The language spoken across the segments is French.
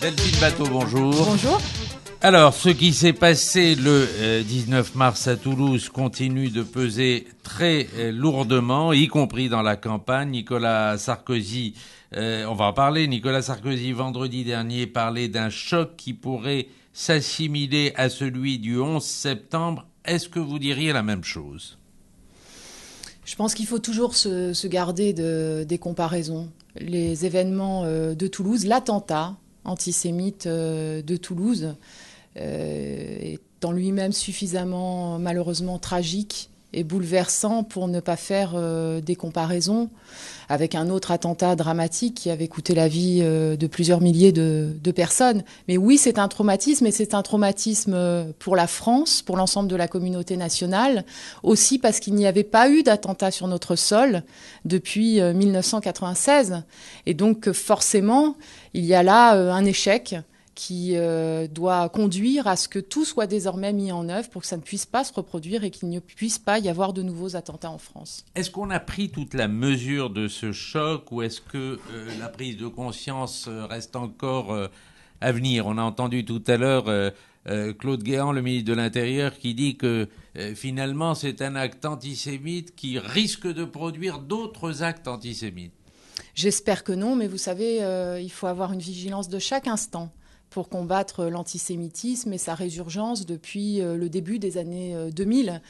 Delphine Bateau, bonjour. Bonjour. Alors, ce qui s'est passé le 19 euh, mars à Toulouse continue de peser très euh, lourdement, y compris dans la campagne. Nicolas Sarkozy, euh, on va en parler, Nicolas Sarkozy vendredi dernier parlait d'un choc qui pourrait s'assimiler à celui du 11 septembre. Est-ce que vous diriez la même chose Je pense qu'il faut toujours se, garder de, des comparaisons. Les événements de Toulouse, l'attentat, antisémite euh, de Toulouse, euh, étant lui-même suffisamment malheureusement tragique et bouleversant pour ne pas faire euh, des comparaisons avec un autre attentat dramatique qui avait coûté la vie euh, de plusieurs milliers de, personnes. Mais oui, c'est un traumatisme et c'est un traumatisme euh, pour la France, pour l'ensemble de la communauté nationale, aussi parce qu'il n'y avait pas eu d'attentat sur notre sol depuis 1996. Et donc forcément, il y a là un échec qui euh, doit conduire à ce que tout soit désormais mis en œuvre pour que ça ne puisse pas se reproduire et qu'il ne puisse pas y avoir de nouveaux attentats en France. Est-ce qu'on a pris toute la mesure de ce choc ou est-ce que euh, la prise de conscience euh, reste encore à venir On a entendu tout à l'heure Claude Guéant, le ministre de l'Intérieur, qui dit que finalement c'est un acte antisémite qui risque de produire d'autres actes antisémites. J'espère que non, mais vous savez, il faut avoir une vigilance de chaque instant pour combattre l'antisémitisme et sa résurgence depuis euh, le début des années 2000.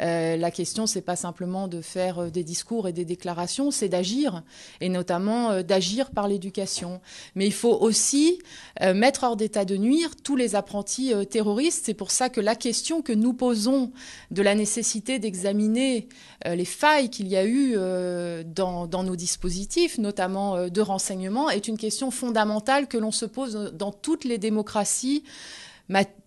Euh, euh, la question, c'est pas simplement de faire des discours et des déclarations, c'est d'agir, et notamment d'agir par l'éducation. Mais il faut aussi mettre hors d'état de nuire tous les apprentis terroristes. C'est pour ça que la question que nous posons de la nécessité d'examiner les failles qu'il y a eu dans, dans, nos dispositifs, notamment de renseignement, est une question fondamentale que l'on se pose dans toutes les les démocraties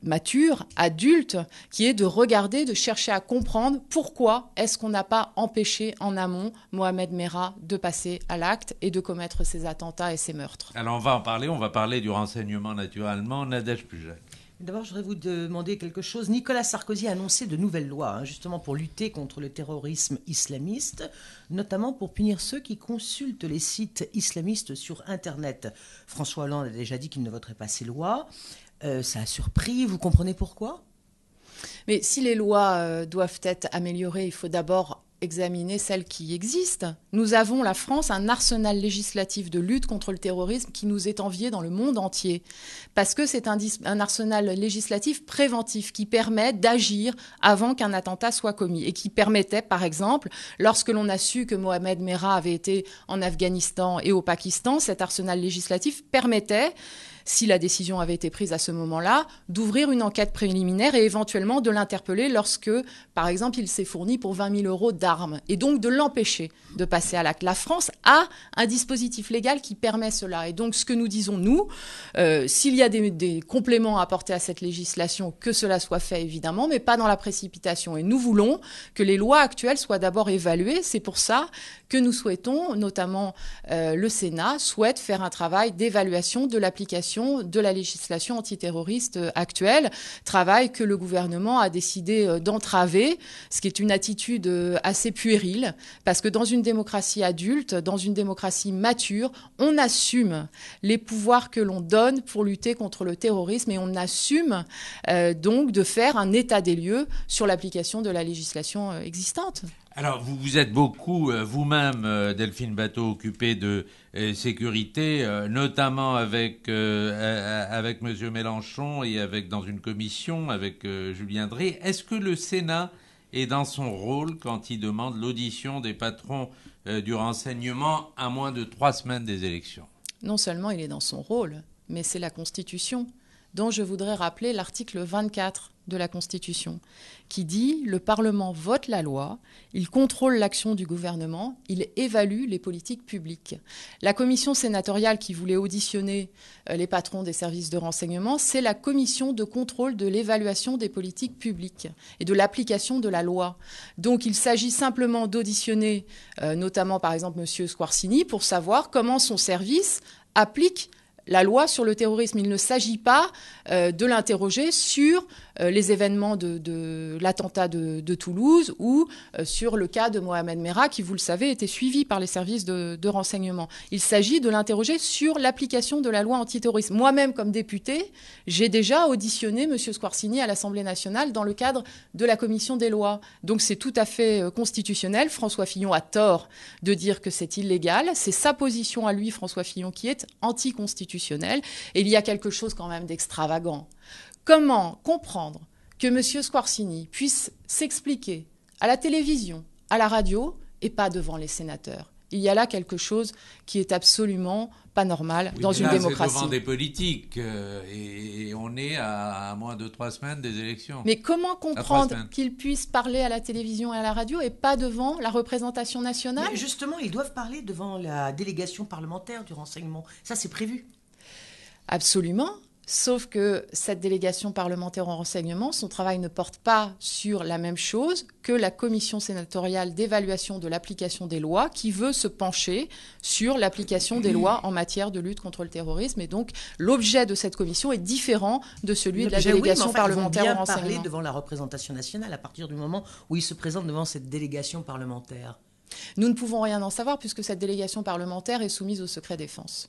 mature, adulte, qui est de regarder, de chercher à comprendre pourquoi est-ce qu'on n'a pas empêché en amont Mohamed Merah de passer à l'acte et de commettre ses attentats et ses meurtres. Alors on va en parler, on va parler du renseignement naturellement, Nadège Pujac. D'abord, je voudrais vous demander quelque chose. Nicolas Sarkozy a annoncé de nouvelles lois, hein, justement pour lutter contre le terrorisme islamiste, notamment pour punir ceux qui consultent les sites islamistes sur Internet. François Hollande a déjà dit qu'il ne voterait pas ces lois. Euh, ça a surpris, vous comprenez pourquoi mais si les lois euh, doivent être améliorées, il faut d'abord examiner celles qui existent. Nous avons, la France, un arsenal législatif de lutte contre le terrorisme qui nous est envié dans le monde entier, parce que c'est un, arsenal législatif préventif qui permet d'agir avant qu'un attentat soit commis, et qui permettait, par exemple, lorsque l'on a su que Mohamed Merah avait été en Afghanistan et au Pakistan, cet arsenal législatif permettait si la décision avait été prise à ce moment-là, d'ouvrir une enquête préliminaire et éventuellement de l'interpeller lorsque, par exemple, il s'est fourni pour 20 000 euros d'armes et donc de l'empêcher de passer à l'acte. La France a un dispositif légal qui permet cela. Et donc, ce que nous disons, nous, euh, s'il y a des, compléments à apporter à cette législation, que cela soit fait évidemment, mais pas dans la précipitation. Et nous voulons que les lois actuelles soient d'abord évaluées. C'est pour ça que nous souhaitons, notamment euh, le Sénat, souhaite faire un travail d'évaluation de l'application de la législation antiterroriste euh, actuelle, travail que le gouvernement a décidé euh, d'entraver, ce qui est une attitude euh, assez puérile, parce que dans une démocratie adulte, dans une démocratie mature, on assume les pouvoirs que l'on donne pour lutter contre le terrorisme et on assume donc de faire un état des lieux sur l'application de la législation existante. Alors, vous êtes beaucoup, euh, vous-même, euh, Delphine Bateau, occupé de euh, sécurité, notamment avec, M. Mélenchon et avec, dans une commission avec Julien Drey. Est-ce que le Sénat est dans son rôle quand il demande l'audition des patrons du renseignement à moins de trois semaines des élections Non seulement il est dans son rôle, mais c'est la Constitution dont je voudrais rappeler l'article 24 de la Constitution, qui dit le Parlement vote la loi, il contrôle l'action du gouvernement, il évalue les politiques publiques. La commission sénatoriale qui voulait auditionner euh, les patrons des services de renseignement, c'est la commission de contrôle de l'évaluation des politiques publiques et de l'application de la loi. Donc il s'agit simplement d'auditionner euh, notamment par exemple M. Squarcini pour savoir comment son service applique la loi sur le terrorisme. Il ne s'agit pas euh, de l'interroger sur euh, les événements de, l'attentat de, Toulouse ou euh, sur le cas de Mohamed Merah, qui, vous le savez, était suivi par les services de, renseignement. Il s'agit de l'interroger sur l'application de la loi antiterroriste. Moi-même, comme député, j'ai déjà auditionné M. Squarcini à l'Assemblée nationale dans le cadre de la commission des lois. Donc c'est tout à fait constitutionnel. François Fillon a tort de dire que c'est illégal. C'est sa position à lui, François Fillon, qui est anticonstitutionnelle et il y a quelque chose quand même d'extravagant. Comment comprendre que M. Squarcini puisse s'expliquer à la télévision, à la radio, et pas devant les sénateurs il y a là quelque chose qui est absolument pas normal dans une là, démocratie. devant des politiques euh, et on est à, moins de trois semaines des élections. Mais comment comprendre qu'il puisse parler à la télévision et à la radio et pas devant la représentation nationale Mais Justement, ils doivent parler devant la délégation parlementaire du renseignement. Ça, c'est prévu. Absolument. Sauf que cette délégation parlementaire en renseignement, son travail ne porte pas sur la même chose que la commission sénatoriale d'évaluation de l'application des lois qui veut se pencher sur l'application des lois en matière de lutte contre le terrorisme. Et donc, l'objet de cette commission est différent de celui de la délégation parlementaire en renseignement. parler devant la représentation nationale à partir du moment où il se présente devant cette délégation parlementaire. Nous ne pouvons rien en savoir puisque cette délégation parlementaire est soumise au secret défense.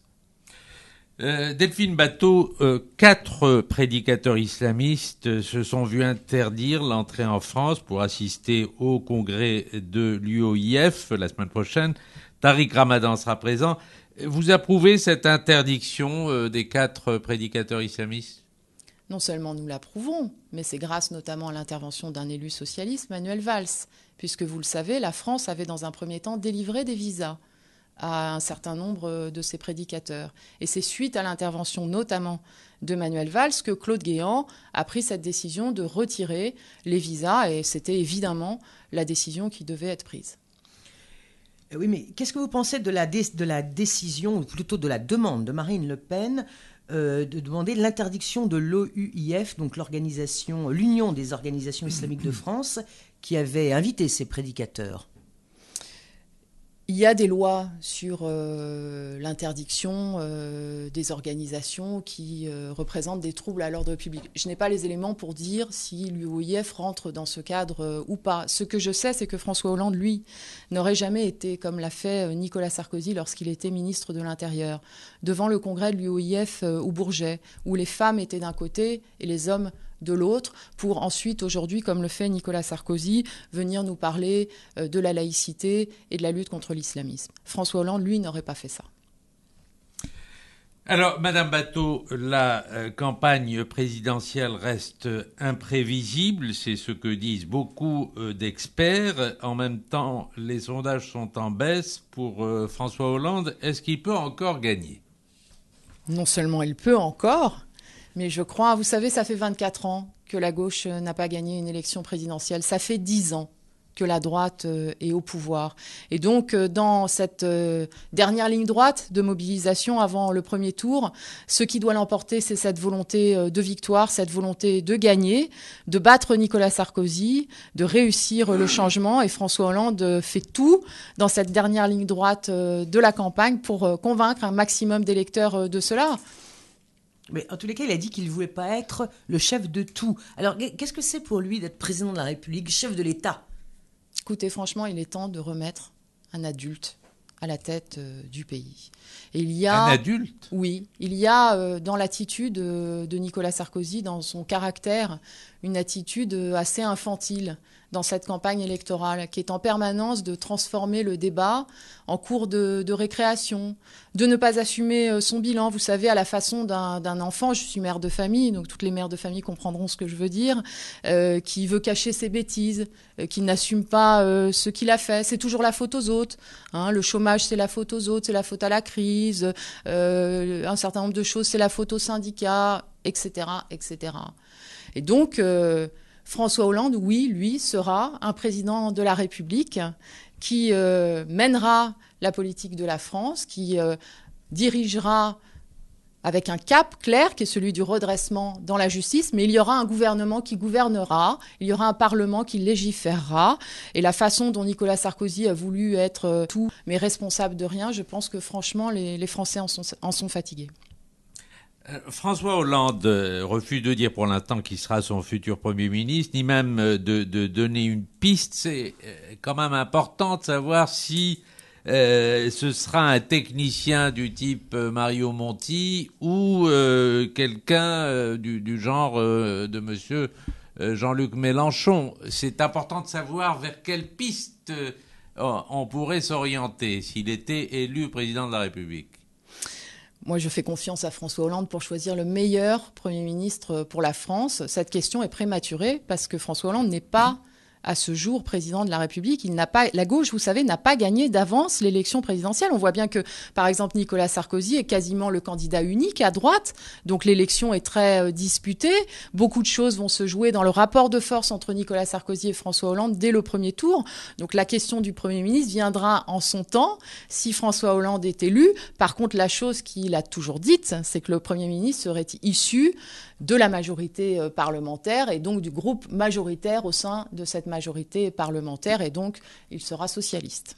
Euh, Delphine Bateau, euh, quatre prédicateurs islamistes se sont vus interdire l'entrée en France pour assister au congrès de l'UOIF la semaine prochaine. Tariq Ramadan sera présent. Vous approuvez cette interdiction euh, des quatre prédicateurs islamistes Non seulement nous l'approuvons, mais c'est grâce notamment à l'intervention d'un élu socialiste, Manuel Valls, puisque vous le savez, la France avait dans un premier temps délivré des visas à un certain nombre euh, de ses prédicateurs. Et c'est suite à l'intervention notamment de Manuel Valls que Claude Guéant a pris cette décision de retirer les visas, et c'était évidemment la décision qui devait être prise. Eh oui, mais qu'est-ce que vous pensez de la, décision, ou plutôt de la demande de Marine Le Pen euh, de demander l'interdiction de l'OUIF, donc l'Union des organisations islamiques de France, qui avait invité ces prédicateurs il y a des lois sur euh, l'interdiction euh, des organisations qui euh, représentent des troubles à l'ordre public. Je n'ai pas les éléments pour dire si l'UOIF rentre dans ce cadre ou pas. Ce que je sais, c'est que François Hollande, lui, n'aurait jamais été comme l'a fait Nicolas Sarkozy lorsqu'il était ministre de l'Intérieur, devant le congrès de l'UOIF au Bourget, où les femmes étaient d'un côté et les hommes de l'autre pour ensuite, aujourd'hui, comme le fait Nicolas Sarkozy, venir nous parler euh, de la laïcité et de la lutte contre l'islamisme. François Hollande, lui, n'aurait pas fait ça. Alors, Madame Bateau, la euh, campagne présidentielle reste imprévisible, c'est ce que disent beaucoup euh, d'experts. En même temps, les sondages sont en baisse pour François Hollande. Est-ce qu'il peut encore gagner Non seulement il peut encore, mais je crois, vous savez, ça fait 24 ans que la gauche euh, n'a pas gagné une élection présidentielle. Ça fait 10 ans que la droite euh, est au pouvoir. Et donc, euh, dans cette dernière ligne droite de mobilisation avant le premier tour, ce qui doit l'emporter, c'est cette volonté de victoire, cette volonté de gagner, de battre Nicolas Sarkozy, de réussir le changement. Et François Hollande fait tout dans cette dernière ligne droite de la campagne pour convaincre un maximum d'électeurs de cela. Mais en tous les cas, il a dit qu'il ne voulait pas être le chef de tout. Alors, qu'est-ce que c'est pour lui d'être président de la République, chef de l'État Écoutez, franchement, il est temps de remettre un adulte à la tête euh, du pays il y a, un adulte Oui, il y a euh, dans l'attitude euh, de Nicolas Sarkozy, dans son caractère, une attitude euh, assez infantile dans cette campagne électorale, qui est en permanence de transformer le débat en cours de, récréation, de ne pas assumer son bilan, vous savez, à la façon d'un enfant, je suis mère de famille, donc toutes les mères de famille comprendront ce que je veux dire, qui veut cacher ses bêtises, qui n'assume pas ce qu'il a fait. C'est toujours la faute aux autres. Hein. le chômage, c'est la faute aux autres, c'est la faute à la crise euh, un certain nombre de choses, c'est la photo syndicat, etc., etc. Et donc, euh, François Hollande, oui, lui, sera un président de la République qui euh, mènera la politique de la France, qui dirigera avec un cap clair qui est celui du redressement dans la justice, mais il y aura un gouvernement qui gouvernera, il y aura un parlement qui légiférera, et la façon dont Nicolas Sarkozy a voulu être euh, tout mais responsable de rien, je pense que franchement les, Français en sont, fatigués. Euh, François Hollande euh, refuse de dire pour l'instant qui sera son futur Premier ministre, ni même de, de donner une piste. C'est quand même important de savoir si euh, ce sera un technicien du type euh, Mario Monti ou euh, quelqu'un du, genre de monsieur Jean-Luc Mélenchon. C'est important de savoir vers quelle piste on pourrait s'orienter s'il était élu président de la République. Moi, je fais confiance à François Hollande pour choisir le meilleur Premier ministre pour la France. Cette question est prématurée parce que François Hollande n'est pas à ce jour président de la République. Il n'a pas, la gauche, vous savez, n'a pas gagné d'avance l'élection présidentielle. On voit bien que, par exemple, Nicolas Sarkozy est quasiment le candidat unique à droite. Donc l'élection est très euh, disputée. Beaucoup de choses vont se jouer dans le rapport de force entre Nicolas Sarkozy et François Hollande dès le premier tour. Donc la question du Premier ministre viendra en son temps si François Hollande est élu. Par contre, la chose qu'il a toujours dite, c'est que le Premier ministre serait issu de la majorité euh, parlementaire et donc du groupe majoritaire au sein de cette majorité majorité parlementaire et donc il sera socialiste.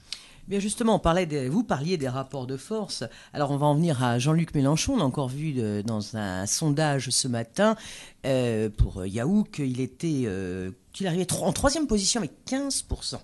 Eh bien justement, on parlait vous parliez des rapports de force. Alors on va en venir à Jean-Luc Mélenchon. On a encore vu dans un sondage ce matin euh, pour Yahoo qu'il était euh, qu'il arrivait en troisième position avec 15%.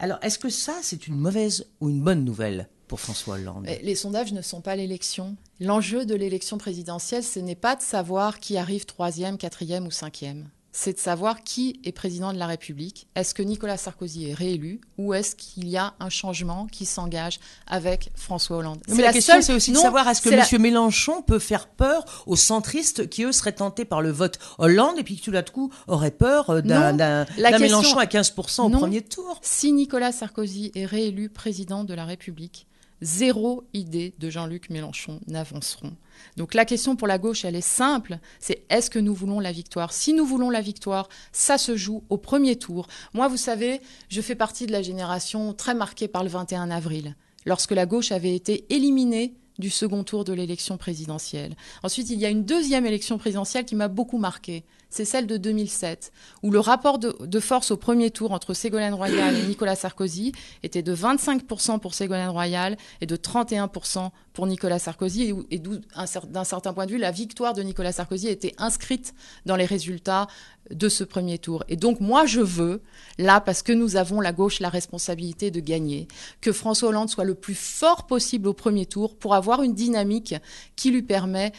Alors est-ce que ça c'est une mauvaise ou une bonne nouvelle pour François Hollande eh, Les sondages ne sont pas l'élection. L'enjeu de l'élection présidentielle, ce n'est pas de savoir qui arrive troisième, quatrième ou cinquième c'est de savoir qui est président de la République. Est-ce que Nicolas Sarkozy est réélu ou est-ce qu'il y a un changement qui s'engage avec François Hollande Mais la, question, c'est aussi de savoir est-ce que M. Mélenchon peut faire peur aux centristes qui, eux, seraient tentés par le vote Hollande et puis tout à coup auraient peur euh, d'un Mélenchon à 15% au premier tour Si Nicolas Sarkozy est réélu président de la République, zéro idée de Jean-Luc Mélenchon n'avanceront. Donc la question pour la gauche, elle est simple, c'est est-ce que nous voulons la victoire Si nous voulons la victoire, ça se joue au premier tour. Moi, vous savez, je fais partie de la génération très marquée par le 21 avril, lorsque la gauche avait été éliminée du second tour de l'élection présidentielle. Ensuite, il y a une deuxième élection présidentielle qui m'a beaucoup marquée c'est celle de 2007, où le rapport de, force au premier tour entre Ségolène Royal et Nicolas Sarkozy était de 25% pour Ségolène Royal et de 31% pour Nicolas Sarkozy, et, et d'un certain point de vue, la victoire de Nicolas Sarkozy était inscrite dans les résultats de ce premier tour. Et donc moi, je veux, là, parce que nous avons la gauche la responsabilité de gagner, que François Hollande soit le plus fort possible au premier tour pour avoir une dynamique qui lui permet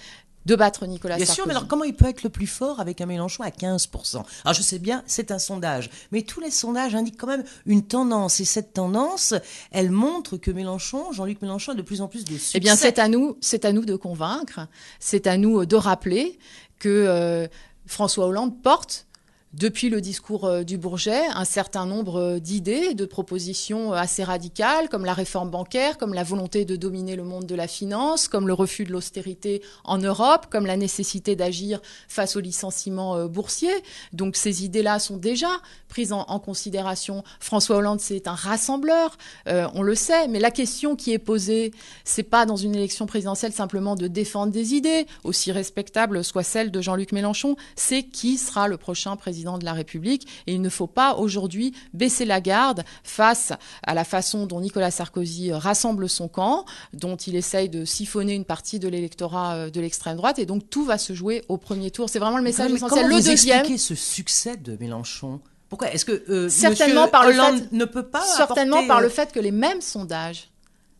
de battre Nicolas Sarkozy. Bien sûr, mais alors comment il peut être le plus fort avec un Mélenchon à 15% Alors je sais bien, c'est un sondage, mais tous les sondages indiquent quand même une tendance, et cette tendance, elle montre que Mélenchon, Jean-Luc Mélenchon, a de plus en plus de succès. Eh bien, c'est à nous, c'est à nous de convaincre, c'est à nous euh, de rappeler que euh, François Hollande porte depuis le discours euh, du Bourget un certain nombre euh, d'idées, de propositions euh, assez radicales, comme la réforme bancaire, comme la volonté de dominer le monde de la finance, comme le refus de l'austérité en Europe, comme la nécessité d'agir face au licenciement boursier. Donc ces idées-là sont déjà prises en, considération. François Hollande, c'est un rassembleur, on le sait, mais la question qui est posée, c'est pas dans une élection présidentielle simplement de défendre des idées, aussi respectables soit celles de Jean-Luc Mélenchon, c'est qui sera le prochain président de la République. Et il ne faut pas aujourd'hui baisser la garde face à la façon dont Nicolas Sarkozy rassemble son camp, dont il essaye de siphonner une partie de l'électorat euh, de l'extrême droite. Et donc tout va se jouer au premier tour. C'est vraiment le message essentiel. Comment le vous deuxième... expliquez ce succès de Mélenchon pourquoi Est-ce que euh, certainement par le fait, ne peut pas certainement par euh, le fait que les mêmes sondages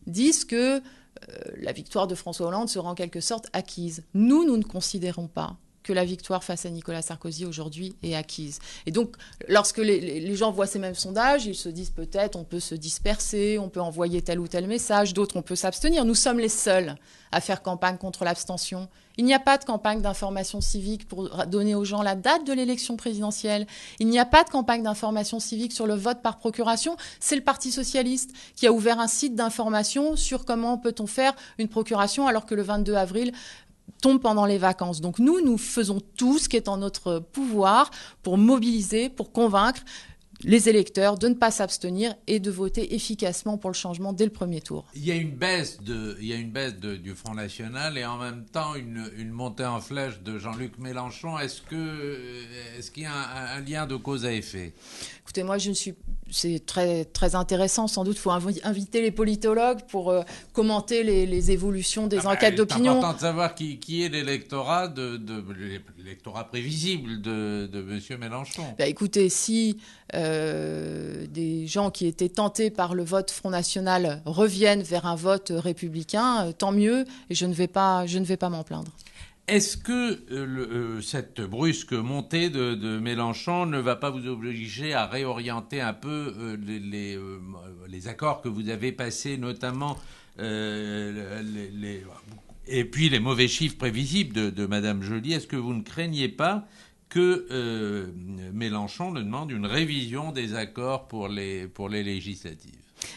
disent que la victoire de François Hollande sera en quelque sorte acquise. Nous, nous ne considérons pas que la victoire face à Nicolas Sarkozy aujourd'hui est acquise. Et donc, lorsque les, gens voient ces mêmes sondages, ils se disent peut-être on peut se disperser, on peut envoyer tel ou tel message, d'autres on peut s'abstenir. Nous sommes les seuls à faire campagne contre l'abstention. Il n'y a pas de campagne d'information civique pour donner aux gens la date de l'élection présidentielle. Il n'y a pas de campagne d'information civique sur le vote par procuration. C'est le Parti socialiste qui a ouvert un site d'information sur comment peut-on faire une procuration alors que le 22 avril, tombe pendant les vacances. Donc nous, nous faisons tout ce qui est en notre pouvoir pour mobiliser, pour convaincre les électeurs de ne pas s'abstenir et de voter efficacement pour le changement dès le premier tour. Il y a une baisse, de, il y une baisse du Front National et en même temps une, montée en flèche de Jean-Luc Mélenchon. Est-ce qu'il est y a un, lien de cause à effet Écoutez, moi, je ne suis. C'est très, très intéressant. Sans doute, il faut inviter les politologues pour euh, commenter les, évolutions des ah bah, enquêtes d'opinion. C'est important de savoir qui, est l'électorat de, l'électorat prévisible de, M. Mélenchon. Bah, écoutez, si. Euh, euh, des gens qui étaient tentés par le vote Front National reviennent vers un vote républicain, euh, tant mieux, et je ne vais pas, je ne vais pas m'en plaindre. Est-ce que euh, cette brusque montée de, Mélenchon ne va pas vous obliger à réorienter un peu les, accords que vous avez passés, notamment et puis les mauvais chiffres prévisibles de, de Madame Joly Est-ce que vous ne craignez pas que euh, Mélenchon ne demande une révision des accords pour les, pour les législatives.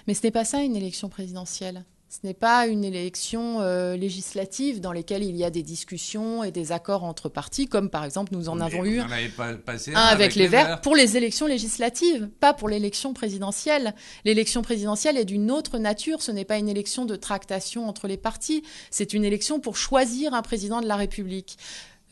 Mais ce n'est pas ça une élection présidentielle. Ce n'est pas une élection euh, législative dans laquelle il y a des discussions et des accords entre partis, comme par exemple nous en avons eu avec, les, Verts pour les élections législatives, pas pour l'élection présidentielle. L'élection présidentielle est d'une autre nature. Ce n'est pas une élection de tractation entre les partis. C'est une élection pour choisir un président de la République.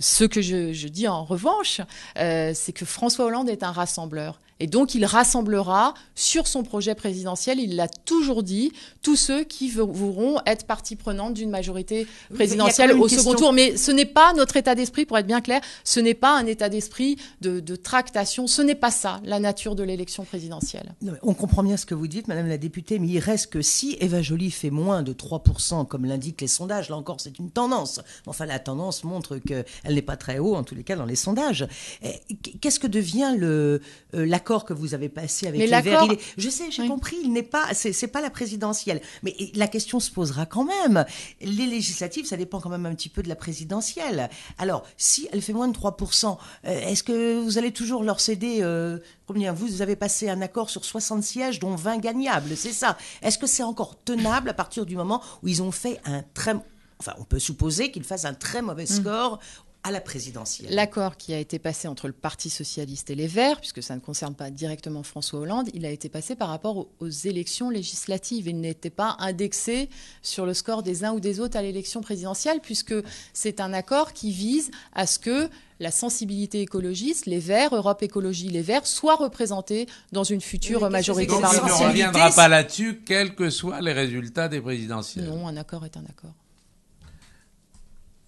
Ce que je, je dis en revanche, euh, c'est que François Hollande est un rassembleur. Et donc, il rassemblera sur son projet présidentiel, il l'a toujours dit, tous ceux qui voudront être partie prenante d'une majorité présidentielle au second tour. Mais ce n'est pas notre état d'esprit, pour être bien clair, ce n'est pas un état d'esprit de, tractation, ce n'est pas ça, la nature de l'élection présidentielle. on comprend bien ce que vous dites, Madame la députée, mais il reste que si Eva Jolie fait moins de 3%, comme l'indiquent les sondages, là encore, c'est une tendance. Enfin, la tendance montre qu'elle n'est pas très haut, en tous les cas, dans les sondages. Eh, qu'est-ce que devient le, euh, la l'accord que vous avez passé avec les Verts, je sais, j'ai compris, il n'est pas, c'est pas la présidentielle, mais la question se posera quand même. Les législatives, ça dépend quand même un petit peu de la présidentielle. Alors, si elle fait moins de 3%, euh, est-ce que vous allez toujours leur céder euh, combien Vous avez passé un accord sur 60 sièges, dont 20 gagnables, c'est ça. Est-ce que c'est encore tenable à partir du moment où ils ont fait un très enfin, on peut supposer qu'ils fassent un très mauvais mm. score à la présidentielle. L'accord qui a été passé entre le Parti socialiste et les Verts, puisque ça ne concerne pas directement François Hollande, il a été passé par rapport aux élections législatives. Il n'était pas indexé sur le score des uns ou des autres à l'élection présidentielle, puisque c'est un accord qui vise à ce que la sensibilité écologiste, les Verts, Europe Écologie, les Verts, soient représentés dans une future majorité parlementaire. on ne reviendra pas là-dessus, quels que soient les résultats des présidentielles. Non, un accord est un accord.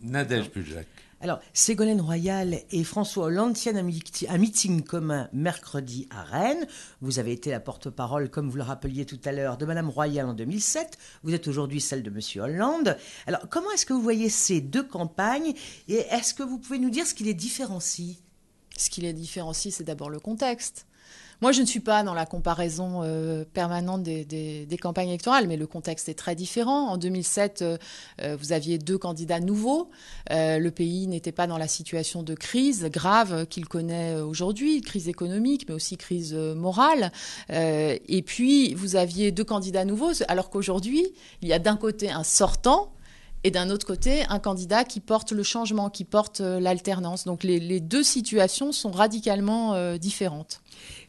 Nadège Pujac. Alors, Ségolène Royal et François Hollande tiennent un, meeting, commun mercredi à Rennes. Vous avez été la porte-parole, comme vous le rappeliez tout à l'heure, de Madame Royal en 2007. Vous êtes aujourd'hui celle de M. Hollande. Alors, comment est-ce que vous voyez ces deux campagnes et est-ce que vous pouvez nous dire ce qui les différencie Ce qui les différencie, c'est d'abord le contexte. Moi, je ne suis pas dans la comparaison euh, permanente des, campagnes électorales, mais le contexte est très différent. En 2007, euh, euh, vous aviez deux candidats nouveaux. le pays n'était pas dans la situation de crise grave qu'il connaît aujourd'hui, crise économique, mais aussi crise morale. et puis, vous aviez deux candidats nouveaux, alors qu'aujourd'hui, il y a d'un côté un sortant et d'un autre côté, un candidat qui porte le changement, qui porte euh, l'alternance. Donc les, deux situations sont radicalement euh, différentes.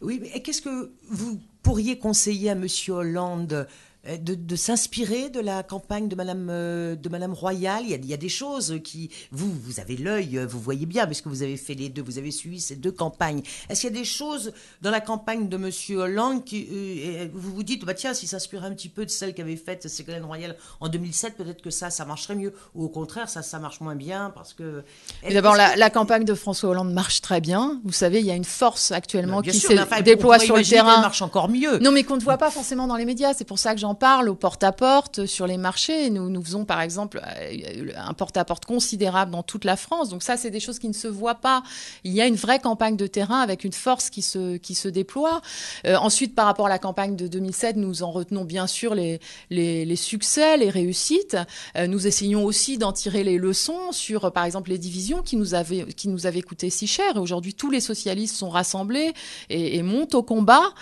Oui, mais qu'est-ce que vous pourriez conseiller à M. Hollande euh, de, s'inspirer de la campagne de Madame euh, de Madame Royal. Il y, a, des choses qui vous vous avez l'œil, euh, vous voyez bien puisque vous avez fait les deux, vous avez suivi ces deux campagnes. Est-ce qu'il y a des choses dans la campagne de Monsieur Hollande qui vous vous dites bah tiens s'il s'inspirait un petit peu de celle qu'avait faite Ségolène Royale en 2007 peut-être que ça ça marcherait mieux ou au contraire ça ça marche moins bien parce que. D'abord la, campagne de François Hollande marche très bien. Vous savez il y a une force actuellement bah, qui se déploie sur le terrain. Elle marche encore mieux. Non mais qu'on ne voit pas forcément dans les médias. C'est pour ça que j'en parle au porte-à-porte euh, sur les marchés. Nous, nous faisons par exemple euh, un porte-à-porte considérable dans toute la France. Donc ça, c'est des choses qui ne se voient pas. Il y a une vraie campagne de terrain avec une force qui se, qui se déploie. Euh, ensuite, par rapport à la campagne de 2007, nous en retenons bien sûr les, les, succès, les réussites. nous essayons aussi d'en tirer les leçons sur, par exemple, les divisions qui nous avaient, qui nous avaient coûté si cher. Aujourd'hui, tous les socialistes sont rassemblés et, montent au combat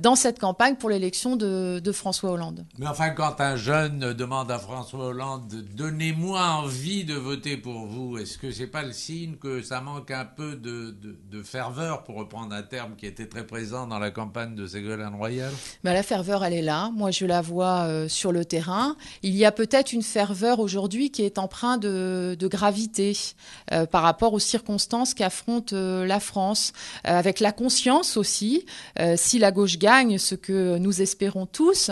dans cette campagne pour l'élection de, de François Hollande. Mais enfin, quand un jeune demande à François Hollande Donnez-moi envie de voter pour vous, est-ce que c'est pas le signe que ça manque un peu de, de, ferveur, pour reprendre un terme qui était très présent dans la campagne de Ségolène Royal mais bah, La ferveur, elle est là. Moi, je la vois euh, sur le terrain. Il y a peut-être une ferveur aujourd'hui qui est empreinte de, de gravité euh, par rapport aux circonstances qu'affronte euh, la France, avec la conscience aussi, si la gauche gagne, ce que nous espérons tous,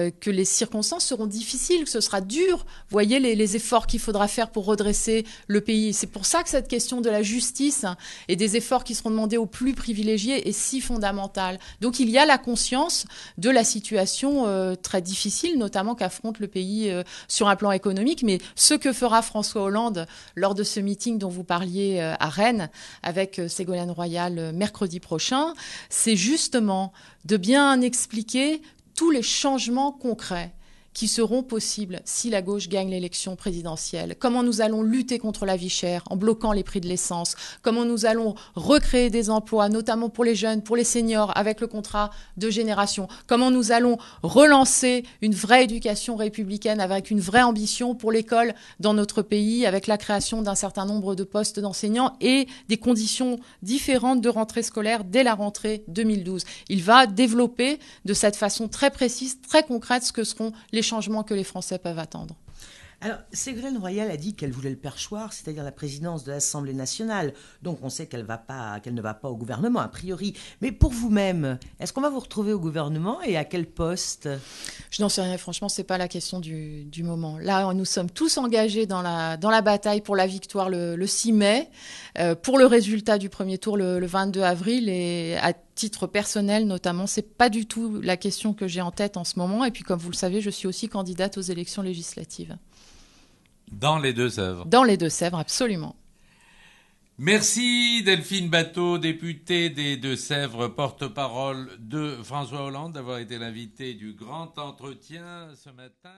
euh, que les circonstances seront difficiles, que ce sera dur. Voyez les, efforts qu'il faudra faire pour redresser le pays. C'est pour ça que cette question de la justice hein, et des efforts qui seront demandés aux plus privilégiés est si fondamentale. Donc il y a la conscience de la situation euh, très difficile, notamment qu'affronte le pays euh, sur un plan économique. Mais ce que fera François Hollande lors de ce meeting dont vous parliez à Rennes avec Ségolène Royal mercredi prochain, c'est justement de bien expliquer tous les changements concrets qui seront possibles si la gauche gagne l'élection présidentielle, comment nous allons lutter contre la vie chère en bloquant les prix de l'essence, comment nous allons recréer des emplois, notamment pour les jeunes, pour les seniors, avec le contrat de génération, comment nous allons relancer une vraie éducation républicaine avec une vraie ambition pour l'école dans notre pays, avec la création d'un certain nombre de postes d'enseignants et des conditions différentes de rentrée scolaire dès la rentrée 2012. Il va développer de cette façon très précise, très concrète, ce que seront les les changements que les Français peuvent attendre. Alors, Ségolène Royal a dit qu'elle voulait le perchoir, c'est-à-dire la présidence de l'Assemblée nationale. Donc, on sait qu'elle va pas, qu'elle ne va pas au gouvernement a priori. Mais pour vous-même, est-ce qu'on va vous retrouver au gouvernement et à quel poste Je n'en sais rien. Franchement, c'est pas la question du, moment. Là, nous sommes tous engagés dans la dans la bataille pour la victoire le, 6 mai, euh, pour le résultat du premier tour le, le 22 avril et à titre personnel notamment. C'est pas du tout la question que j'ai en tête en ce moment. Et puis, comme vous le savez, je suis aussi candidate aux élections législatives. Dans les Deux-Sèvres. Dans les Deux-Sèvres, absolument. Merci Delphine Bateau, députée des Deux-Sèvres, porte-parole de François Hollande, d'avoir été l'invité du grand entretien ce matin.